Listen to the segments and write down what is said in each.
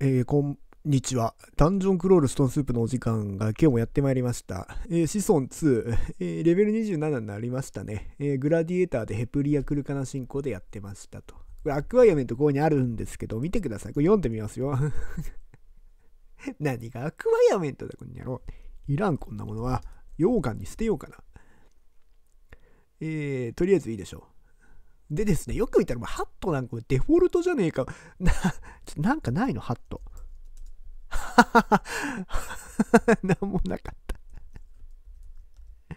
えー、こんにちは。ダンジョンクロールストーンスープのお時間が今日もやってまいりました。えー、子孫2、えー、レベル27になりましたね、えー、グラディエーターでヘプリアクルカナ進行でやってましたと。これアクアイアメントこにあるんですけど、見てください。これ読んでみますよ。何がアクアイアメントだ、こんにやろ。いらん、こんなものは。溶岩に捨てようかな。えー、とりあえずいいでしょう。でですね、よく見たらハットなんかデフォルトじゃねえか。な、なんかないのハット。ははは。なんもなかったい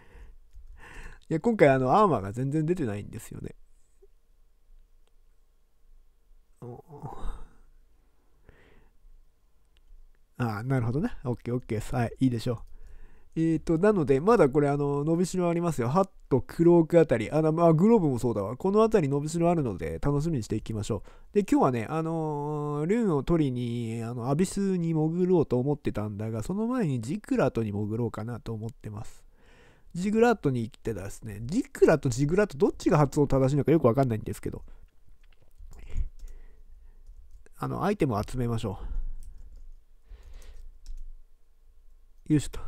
や、今回あの、アーマーが全然出てないんですよね。ああ、なるほどね。オッケーオッケーさい、いいでしょう。えっ、ー、と、なので、まだこれ、あの、伸びしろありますよ。ハット、クロークあたり、あの、まあ、グローブもそうだわ。このあたり伸びしろあるので、楽しみにしていきましょう。で、今日はね、あのー、ルーンを取りに、あの、アビスに潜ろうと思ってたんだが、その前にジクラトに潜ろうかなと思ってます。ジグラートに行ってたですね、ジクラとジグラートどっちが発音正しいのかよくわかんないんですけど、あの、アイテムを集めましょう。よしと。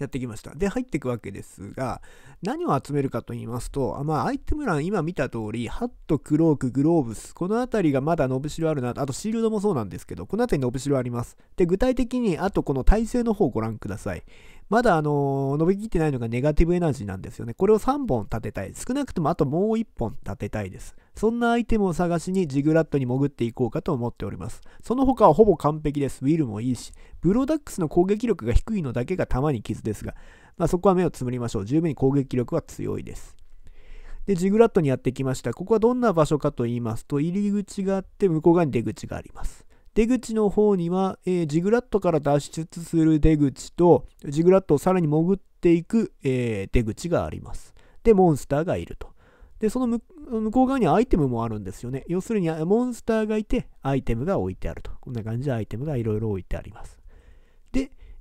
やってきました。で、入っていくわけですが、何を集めるかと言いますと、まあ、アイテム欄今見た通り、ハット、クローク、グローブス、この辺りがまだ伸びしろあるな、あとシールドもそうなんですけど、この辺り伸びしろあります。で、具体的に、あとこの体勢の方をご覧ください。まだあの、伸びきってないのがネガティブエナジーなんですよね。これを3本立てたい。少なくともあともう1本立てたいです。そんなアイテムを探しにジグラットに潜っていこうかと思っております。その他はほぼ完璧です。ウィルもいいし、ブロダックスの攻撃力が低いのだけがたまに傷ですが、まあ、そこは目をつむりましょう。十分に攻撃力は強いです。で、ジグラットにやってきました。ここはどんな場所かと言いますと、入り口があって、向こう側に出口があります。出口の方には、えー、ジグラットから脱出する出口と、ジグラットをさらに潜っていく、えー、出口があります。で、モンスターがいると。で、その向こう側にアイテムもあるんですよね。要するに、モンスターがいて、アイテムが置いてあると。こんな感じでアイテムがいろいろ置いてあります。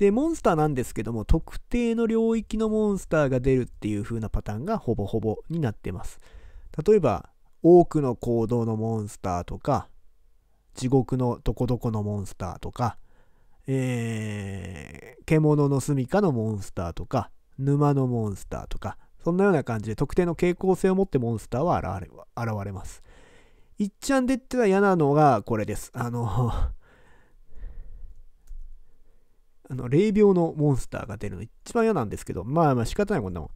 で、モンスターなんですけども、特定の領域のモンスターが出るっていう風なパターンがほぼほぼになってます。例えば、多くの行動のモンスターとか、地獄のどこどこのモンスターとか、えー、獣の住処のモンスターとか、沼のモンスターとか、そんなような感じで特定の傾向性を持ってモンスターは現れ現れます。いっちゃんでってたら嫌なのがこれです。あのあの、霊病のモンスターが出るの一番嫌なんですけど、まあまあ仕方ないこんなもん。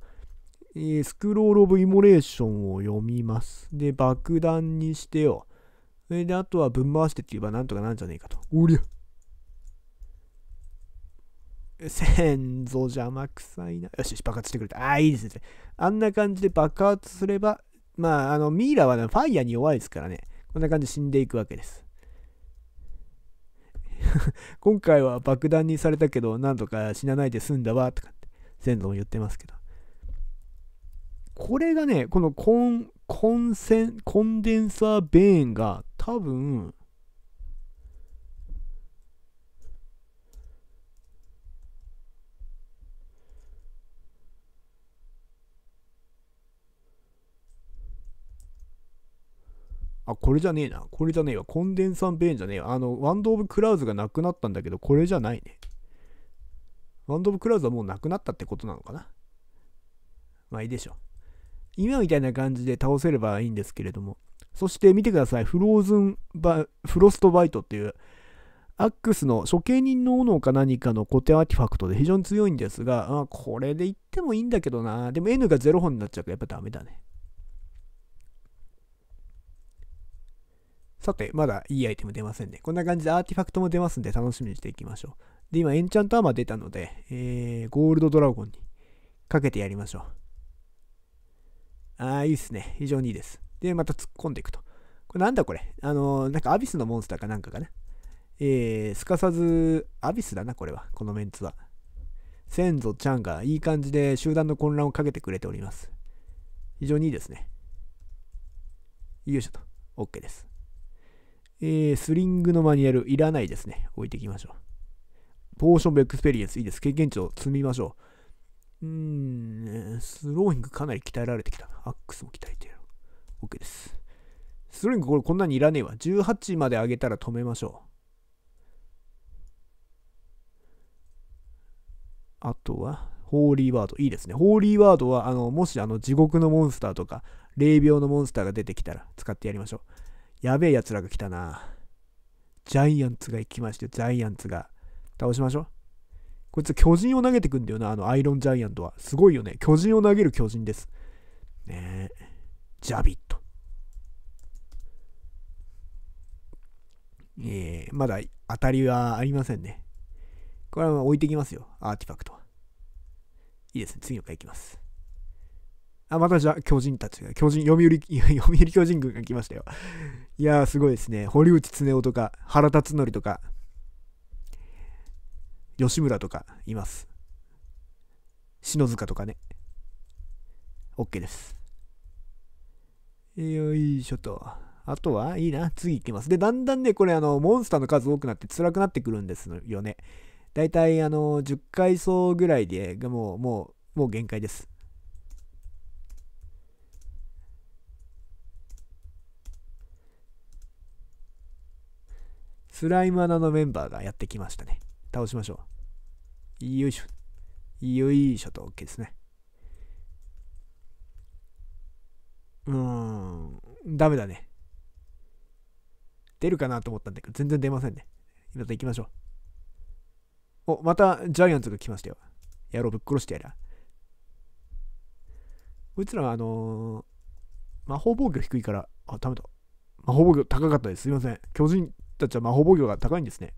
えスクロール・オブ・イモレーションを読みます。で、爆弾にしてよ。それで、あとはぶん回してって言えばなんとかなんじゃねえかと。おりゃ先祖邪魔くさいな。よしよし、爆発してくれた。ああ、いいですね。あんな感じで爆発すれば、まあ、あの、ミイラは、ね、ファイヤーに弱いですからね。こんな感じで死んでいくわけです。今回は爆弾にされたけど、なんとか死なないで済んだわ、とかって、先祖も言ってますけど。これがね、このコン、コンセン、コンデンサーベーンが多分、あ、これじゃねえな。これじゃねえわ。コンデンサンベーンじゃねえわ。あの、ワンド・オブ・クラウズがなくなったんだけど、これじゃないね。ワンド・オブ・クラウズはもうなくなったってことなのかな。まあいいでしょう。今みたいな感じで倒せればいいんですけれども。そして見てください。フローズンバ、フロストバイトっていう、アックスの処刑人の斧か何かの固定アーティファクトで非常に強いんですが、あこれでいってもいいんだけどな。でも N が0本になっちゃうからやっぱダメだね。さて、まだいいアイテム出ませんね。こんな感じでアーティファクトも出ますんで楽しみにしていきましょう。で、今エンチャントアーマー出たので、えー、ゴールドドラゴンにかけてやりましょう。あー、いいっすね。非常にいいです。で、また突っ込んでいくと。これなんだこれあのー、なんかアビスのモンスターかなんかかな。えー、すかさず、アビスだな、これは。このメンツは。先祖ちゃんがいい感じで集団の混乱をかけてくれております。非常にいいですね。よいしょと。OK です。えー、スリングのマニュアルいらないですね。置いていきましょう。ポーションブエクスペリエンスいいです。経験値を積みましょう。うーん、スローイングかなり鍛えられてきたな。アックスも鍛えてる。OK です。スローイングこれこんなにいらねえわ。18まで上げたら止めましょう。あとは、ホーリーワード。いいですね。ホーリーワードは、あの、もし、あの、地獄のモンスターとか、霊病のモンスターが出てきたら使ってやりましょう。やべえ奴らが来たな。ジャイアンツが行きまして、ジャイアンツが。倒しましょう。こいつ巨人を投げてくんだよな、あのアイロンジャイアントは。すごいよね。巨人を投げる巨人です。ねえ。ジャビット。えー、まだ当たりはありませんね。これは置いてきますよ、アーティファクトは。いいですね、次の回いきます。あ、またじゃあ、巨人たちが、巨人、読売、読売巨人軍が来ましたよ。いやー、すごいですね。堀内恒夫とか、原辰徳とか、吉村とか、います。篠塚とかね。OK です。よいしょと。あとは、いいな。次行きます。で、だんだんね、これ、あの、モンスターの数多くなって辛くなってくるんですよね。だいたい、あの、10階層ぐらいで、もう、もう、もう限界です。スライム穴のメンバーがやってきましたね。倒しましょう。よいしょ。よいしょと OK ですね。うーん、ダメだね。出るかなと思ったんだけど、全然出ませんね。また行きましょう。お、またジャイアンツが来ましたよ。野郎ぶっ殺してやら。こいつらはあのー、魔法防御低いから、あ、ダメだ。魔法防御高かったです。すいません。巨人、たちは魔法防御が高いんですね。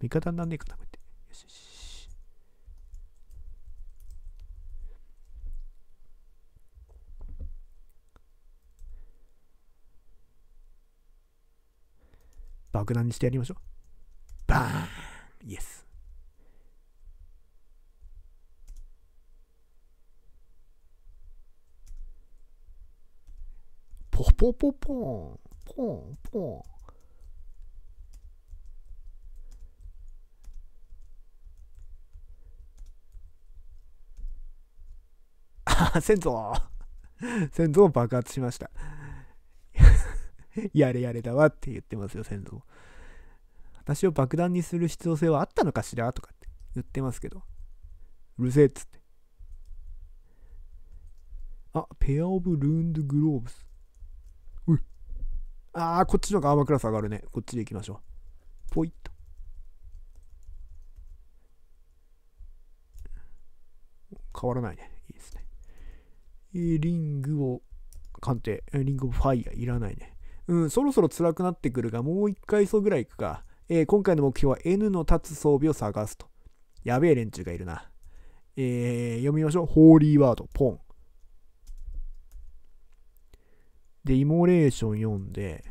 味方になんねえかな、って。よしよし。爆弾にしてやりましょう。バーンイエス。ポポポポンポンポン。先祖 先祖も爆発しました。やれやれだわって言ってますよ、先祖私を爆弾にする必要性はあったのかしらとかって言ってますけど。うるせえっつって。あ、ペアオブルーンドグローブス。うい。あー、こっちのがアーマークラス上がるね。こっちで行きましょう。ポイッと。変わらないね。リングを鑑定。リングファイヤーいらないね。うん、そろそろ辛くなってくるが、もう一回層ぐらいいくか。えー、今回の目標は N の立つ装備を探すと。やべえ連中がいるな。えー、読みましょう。ホーリーワード、ポン。で、イモレーション読んで、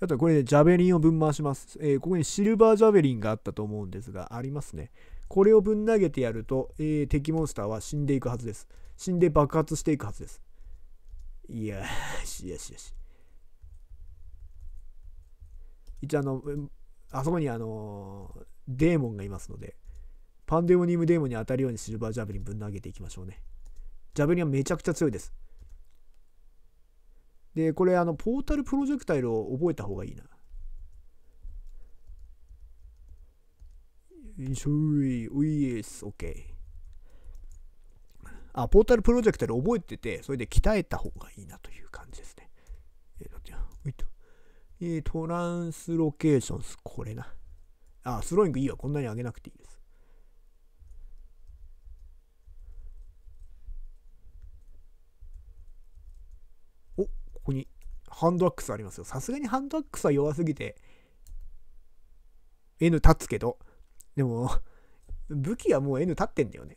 あとこれ、でジャベリンをぶん回します、えー、ここにシルバージャベリンがあったと思うんですが、ありますね。これをぶん投げてやると、えー、敵モンスターは死んでいくはずです。死んで爆発していくはずです。いやしよしよし。一応あの、あそこにあのデーモンがいますので、パンデモニウムデーモンに当たるようにシルバージャブリンぶん投げていきましょうね。ジャブリンはめちゃくちゃ強いです。で、これあの、ポータルプロジェクタイルを覚えた方がいいな。よいしょい、ウィエス、オッケー。あポータルプロジェクトで覚えてて、それで鍛えた方がいいなという感じですね。えー、と、えー、トランスロケーションス、これな。あ、スローイングいいわ。こんなに上げなくていいです。お、ここにハンドアックスありますよ。さすがにハンドアックスは弱すぎて、N 立つけど、でも、武器はもう N 立ってんだよね。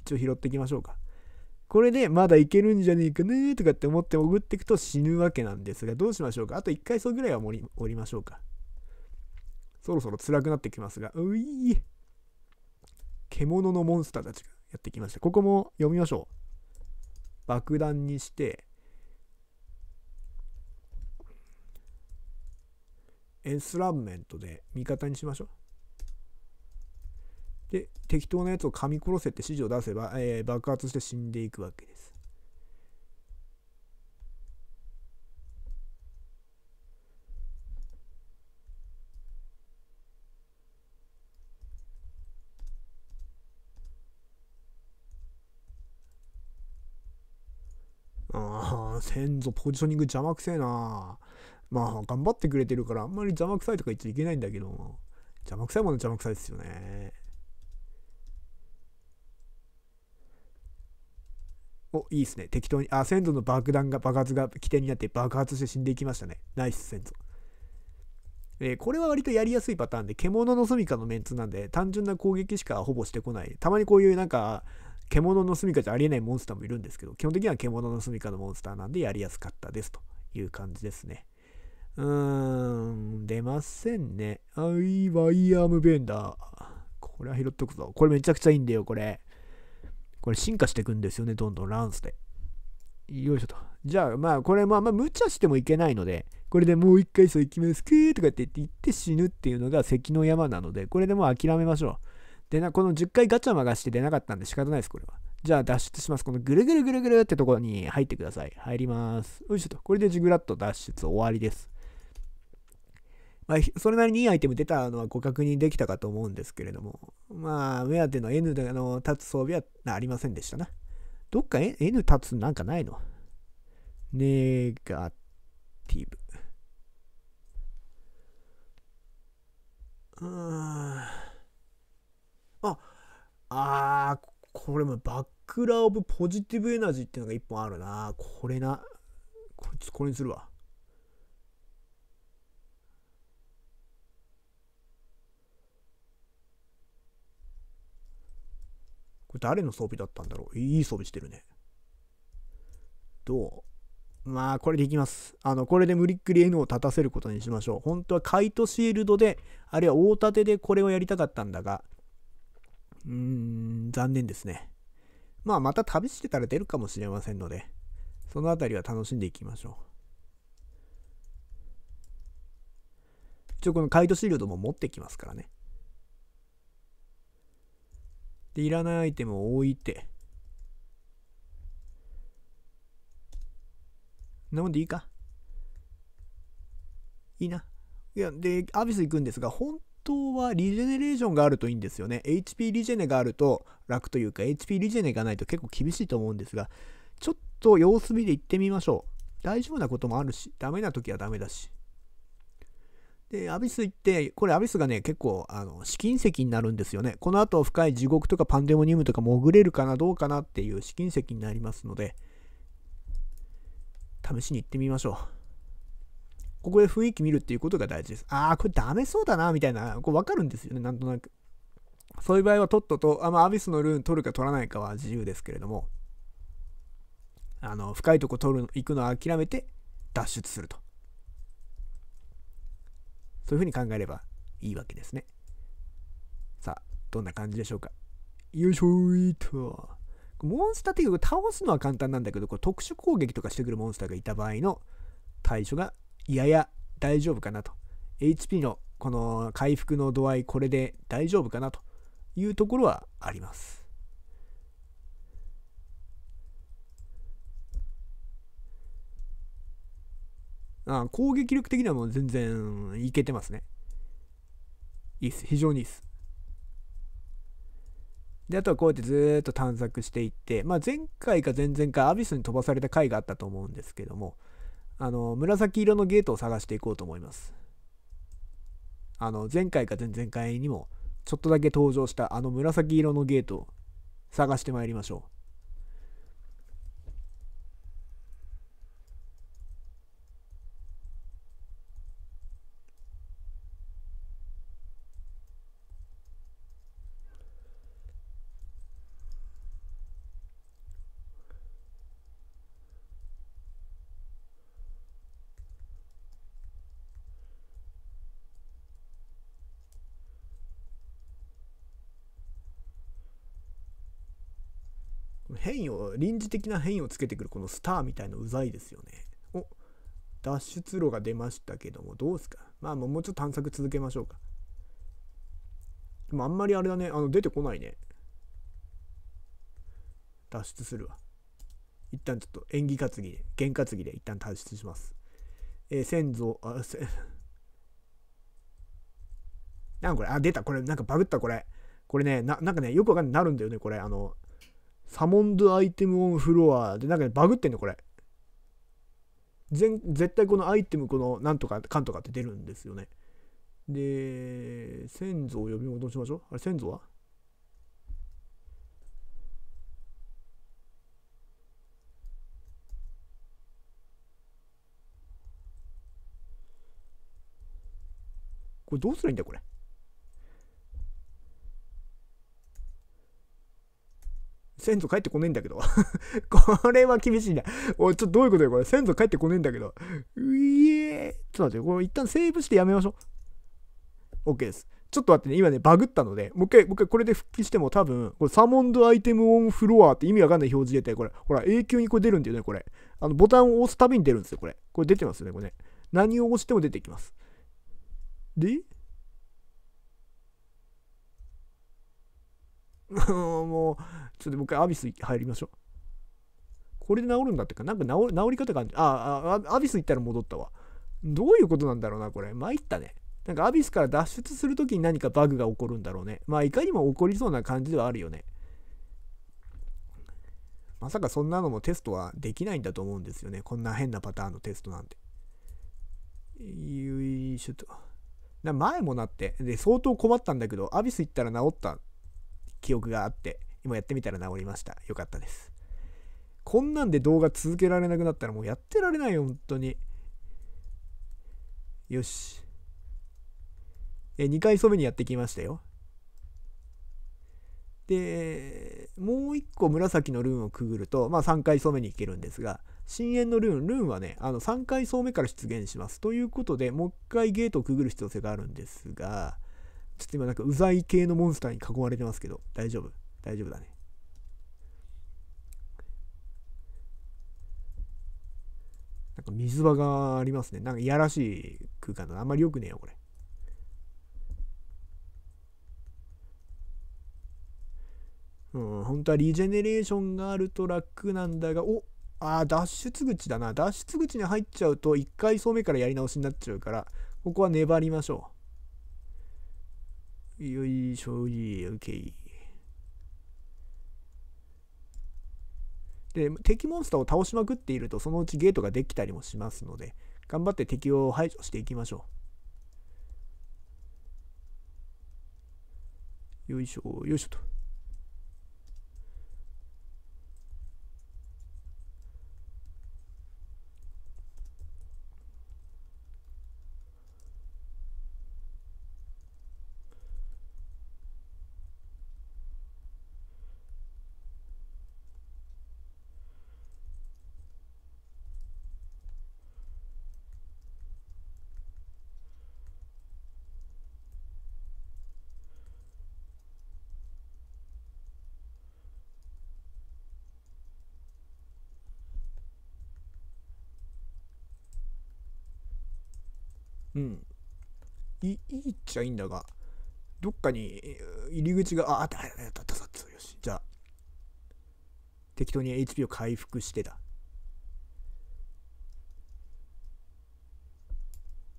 一応拾っていきましょうか。これでまだいけるんじゃねえかねとかって思って潜っていくと死ぬわけなんですが、どうしましょうかあと1回層ぐらいは降りましょうか。そろそろ辛くなってきますが、うい獣のモンスターたちがやってきました。ここも読みましょう。爆弾にして、エンスランメントで味方にしましょう。で適当なやつを噛み殺せって指示を出せば、えー、爆発して死んでいくわけです。ああ、先祖ポジショニング邪魔くせえな。まあ、頑張ってくれてるから、あんまり邪魔くさいとか言っちゃいけないんだけど、邪魔くさいもの邪魔くさいですよね。お、いいっすね。適当に。あ、先祖の爆弾が、爆発が起点になって爆発して死んでいきましたね。ナイス先祖。えー、これは割とやりやすいパターンで、獣の住処のメンツなんで、単純な攻撃しかほぼしてこない。たまにこういうなんか、獣の住処じゃありえないモンスターもいるんですけど、基本的には獣の住処のモンスターなんでやりやすかったですという感じですね。うーん、出ませんね。あい、ワイヤームベンダー。これは拾っとくぞ。これめちゃくちゃいいんだよ、これ。これ進化していくんですよね、どんどんランスで。よいしょと。じゃあ、まあ、これ、まあ、まあ、無茶してもいけないので、これでもう一回そう行きますくーとかって言って死ぬっていうのが関の山なので、これでもう諦めましょう。でな、この10回ガチャマがして出なかったんで仕方ないです、これは。じゃあ脱出します。このぐるぐるぐるぐるってところに入ってください。入ります。よいしょと。これでジグラッと脱出終わりです。まあ、それなりにいいアイテム出たのはご確認できたかと思うんですけれども、まあ、目当ての N での立つ装備はありませんでしたな。どっか N 立つなんかないのネガティブ。うーん。あ、あー、これもバックラオブポジティブエナジーっていうのが一本あるな。これな。こいつ、これにするわ。これ誰の装備だったんだろういい装備してるね。どうまあ、これでいきます。あの、これで無理っくり N を立たせることにしましょう。本当はカイトシールドで、あるいは大盾でこれをやりたかったんだが、うーん、残念ですね。まあ、また旅してたら出るかもしれませんので、そのあたりは楽しんでいきましょう。一応このカイトシールドも持ってきますからね。で、いらないアイテムを置いて。なもんでいいかいいな。いや、で、アビス行くんですが、本当はリジェネレーションがあるといいんですよね。HP リジェネがあると楽というか、HP リジェネがないと結構厳しいと思うんですが、ちょっと様子見で行ってみましょう。大丈夫なこともあるし、ダメな時はダメだし。で、アビス行って、これアビスがね、結構、あの、試金石になるんですよね。この後深い地獄とかパンデモニウムとか潜れるかな、どうかなっていう試金石になりますので、試しに行ってみましょう。ここで雰囲気見るっていうことが大事です。ああ、これダメそうだな、みたいな、こうわかるんですよね、なんとなく。そういう場合はとっとと、あまあ、アビスのルーン取るか取らないかは自由ですけれども、あの、深いとこ取る、行くのは諦めて脱出すると。そういうふうに考えればいいわけですね。さあ、どんな感じでしょうか。よいしょいと。モンスターっていうか、倒すのは簡単なんだけど、こ特殊攻撃とかしてくるモンスターがいた場合の対処が、やや大丈夫かなと。HP のこの回復の度合い、これで大丈夫かなというところはあります。あ攻撃力的にはもう全然いけてますね。いいっす。非常にいいっす。で、あとはこうやってずっと探索していって、まあ、前回か前々回、アビスに飛ばされた回があったと思うんですけども、あの、紫色のゲートを探していこうと思います。あの、前回か前々回にも、ちょっとだけ登場したあの紫色のゲートを探してまいりましょう。変異を臨時的な変異をつけてくるこのスターみたいのうざいですよねお脱出路が出ましたけどもどうすかまあもうちょっと探索続けましょうかでもあんまりあれだねあの出てこないね脱出するわ一旦ちょっと縁起担ぎで験担ぎで一旦脱出しますえー、先祖あせなんこれあ出たこれなんかバグったこれこれねななんかねよくわかんないなるんだよねこれあのサモンドアイテムオンフロアでなんか、バグってんのこれ全絶対このアイテムこのなんとかかんとかって出るんですよねで先祖を呼び戻しましょうあれ先祖はこれどうすりゃいいんだこれ先祖帰ってこねえんだけど。これは厳しいな。おい、ちょっとどういうことよ、これ。先祖帰ってこねえんだけど。うえちょっと待って、これ一旦セーブしてやめましょう。OK です。ちょっと待ってね、今ね、バグったので、もう一回、もう一回これで復帰しても多分、これサモンドアイテムオンフロアって意味わかんない表示出て、これ、ほら、永久にこれ出るんだよね、これ。あの、ボタンを押すたびに出るんですよ、これ。これ出てますよね、これね。何を押しても出てきます。でもう、ちょっともう一回アビス入りましょう。これで治るんだってか、なんか治治り方があるああ、アビス行ったら戻ったわ。どういうことなんだろうな、これ。参ったね。なんかアビスから脱出するときに何かバグが起こるんだろうね。まあ、いかにも起こりそうな感じではあるよね。まさかそんなのもテストはできないんだと思うんですよね。こんな変なパターンのテストなんて。よいしょと。前もなって、で、相当困ったんだけど、アビス行ったら治った記憶があって、今やってみたら治りました。よかったです。こんなんで動画続けられなくなったらもうやってられないよ、本当に。よし。え、2回染めにやってきましたよ。で、もう1個紫のルーンをくぐると、まあ3回染めに行けるんですが、深淵のルーン、ルーンはね、あの3回層目から出現します。ということで、もう1回ゲートをくぐる必要性があるんですが、ちょっと今なんかうざい系のモンスターに囲まれてますけど、大丈夫。大丈夫だね。なんか水場がありますね。なんかいやらしい空間だな。あんまり良くねえよ、これ。うん、本当はリジェネレーションがあると楽なんだが、おあ脱出口だな。脱出口に入っちゃうと、1回層目からやり直しになっちゃうから、ここは粘りましょう。よいしょい、OK。で敵モンスターを倒しまくっているとそのうちゲートができたりもしますので頑張って敵を排除していきましょうよいしょよいしょとうんいいいっちゃいいんだがどっかに入り口がああったあったあったあったよしじゃあ適当に HP を回復してだ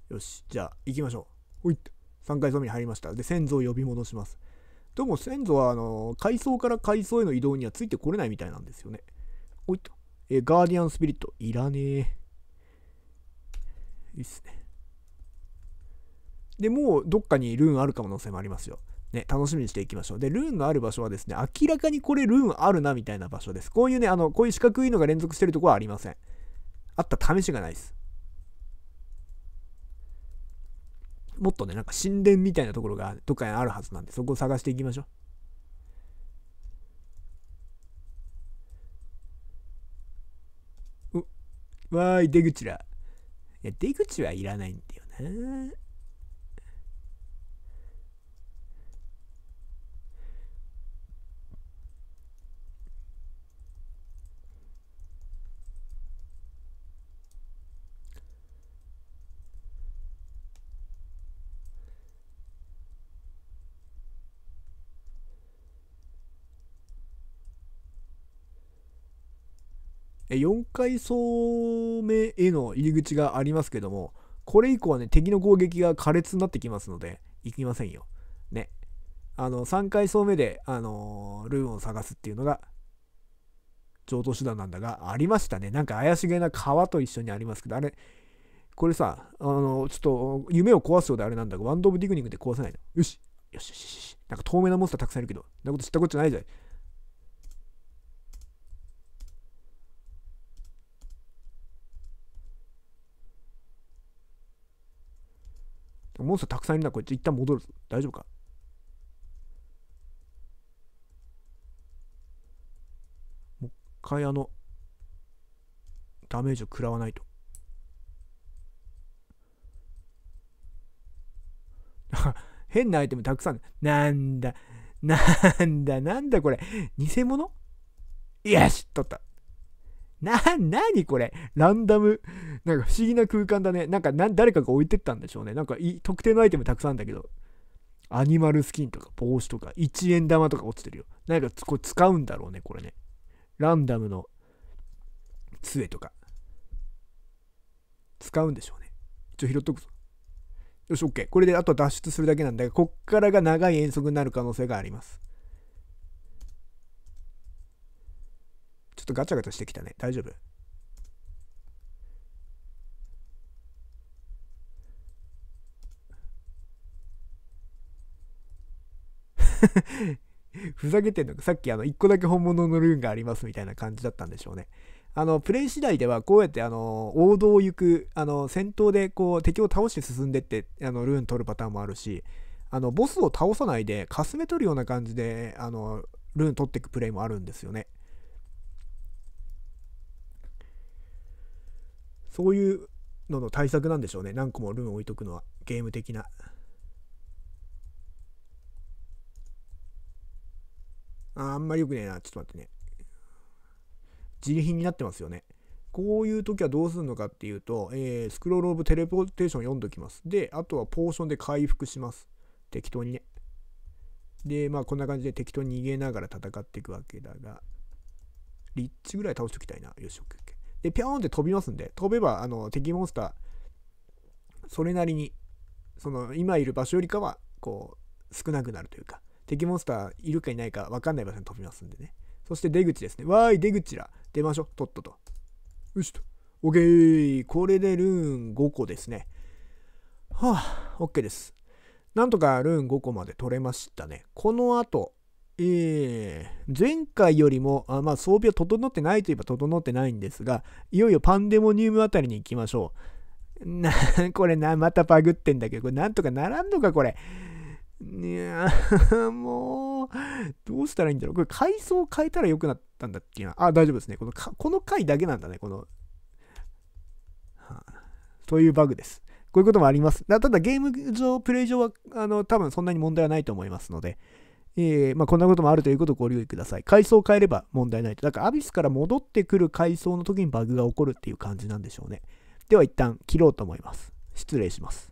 よしじゃあ行きましょうほいっ3階ゾンビに入りましたで先祖を呼び戻しますどうも先祖はあの階層から階層への移動にはついてこれないみたいなんですよねほいっとえガーディアンスピリットいらねえいいっすねでもうどっかにルーンある可能性もありますよ。ね、楽しみにしていきましょう。で、ルーンのある場所はですね、明らかにこれルーンあるなみたいな場所です。こういうね、あの、こういう四角いのが連続してるとこはありません。あった試しがないです。もっとね、なんか神殿みたいなところがどっかにあるはずなんで、そこを探していきましょう。わーい、出口だ。いや、出口はいらないんだよな。4階層目への入り口がありますけども、これ以降はね、敵の攻撃が苛烈になってきますので、行きませんよ。ね。あの、3階層目で、あのー、ルーンを探すっていうのが、上等手段なんだが、ありましたね。なんか怪しげな川と一緒にありますけど、あれ、これさ、あの、ちょっと、夢を壊すようであれなんだが、ワンド・オブ・ディグニングで壊せないの。よし、よしよしよし。なんか透明なモンスターたくさんいるけど、そんなこと知ったことゃないじゃん。モンスターたくさんいるな、これ一旦戻る。大丈夫かもう一回あの、ダメージを食らわないと。変なアイテムたくさん。なんだ、なんだ、なんだこれ。偽物よし取った。な、なにこれランダム。なんか不思議な空間だね。なんか誰かが置いてったんでしょうね。なんか特定のアイテムたくさんだけど。アニマルスキンとか帽子とか1円玉とか落ちてるよ。なんかこれ使うんだろうね、これね。ランダムの杖とか。使うんでしょうね。一応拾っとくぞ。よし、OK。これであとは脱出するだけなんだが、こっからが長い遠足になる可能性があります。ちょっとガチャガチャしてきたね。大丈夫 ふざけてんのか、さっきあの、1個だけ本物のルーンがありますみたいな感じだったんでしょうね。あの、プレイ次第では、こうやってあの、王道を行く、あの、戦闘でこう、敵を倒して進んでって、あの、ルーン取るパターンもあるし、あの、ボスを倒さないで、かすめ取るような感じで、あの、ルーン取っていくプレイもあるんですよね。そういうのの対策なんでしょうね何個もルーン置いとくのはゲーム的なああんまりよくねえなちょっと待ってね自利品になってますよねこういう時はどうするのかっていうと、えー、スクロールオブテレポーテーション読んどきます。で、あとはポーションで回復します。適当にね。で、まあこんな感じで適当に逃げながら戦っていくわけだが、リッチぐらい倒しておきたいな。よし、OK。で、ぴょーんって飛びますんで、飛べば、あの、敵モンスター、それなりに、その、今いる場所よりかは、こう、少なくなるというか、敵モンスターいるかいないか分かんない場所に飛びますんでね。そして出口ですね。わーい、出口ら、出ましょう。とっとと。よしと。オッケー。これでルーン5個ですね。はあ、ケーです。なんとかルーン5個まで取れましたね。この後、えー、前回よりも、あまあ、装備は整ってないといえば整ってないんですが、いよいよパンデモニウムあたりに行きましょう。な、これな、またバグってんだけど、これなんとかならんのか、これ。いやもう、どうしたらいいんだろう。これ、階層変えたら良くなったんだっけな。あ、大丈夫ですね。この、この回だけなんだね、この。はあ、というバグです。こういうこともあります。ただ、ゲーム上、プレイ上は、あの、多分そんなに問題はないと思いますので。えー、まあ、こんなこともあるということをご留意ください。階層を変えれば問題ないと。だからアビスから戻ってくる階層の時にバグが起こるっていう感じなんでしょうね。では一旦切ろうと思います。失礼します。